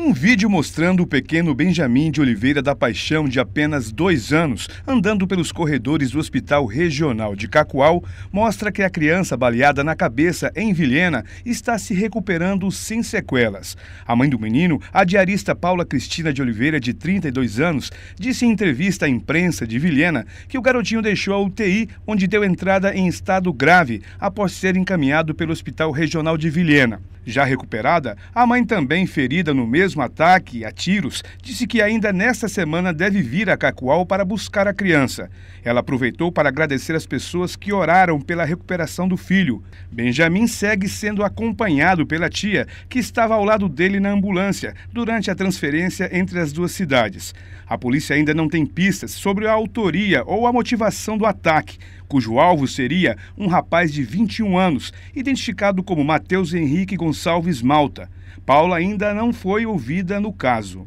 Um vídeo mostrando o pequeno Benjamin de Oliveira da Paixão, de apenas dois anos, andando pelos corredores do Hospital Regional de Cacoal, mostra que a criança baleada na cabeça em Vilhena está se recuperando sem sequelas. A mãe do menino, a diarista Paula Cristina de Oliveira, de 32 anos, disse em entrevista à imprensa de Vilhena que o garotinho deixou a UTI, onde deu entrada em estado grave após ser encaminhado pelo Hospital Regional de Vilhena. Já recuperada, a mãe também ferida no mesmo mesmo ataque, a tiros, disse que ainda nesta semana deve vir a Cacoal para buscar a criança. Ela aproveitou para agradecer as pessoas que oraram pela recuperação do filho. Benjamin segue sendo acompanhado pela tia, que estava ao lado dele na ambulância durante a transferência entre as duas cidades. A polícia ainda não tem pistas sobre a autoria ou a motivação do ataque, cujo alvo seria um rapaz de 21 anos, identificado como Matheus Henrique Gonçalves Malta. Paula ainda não foi ouvida no caso.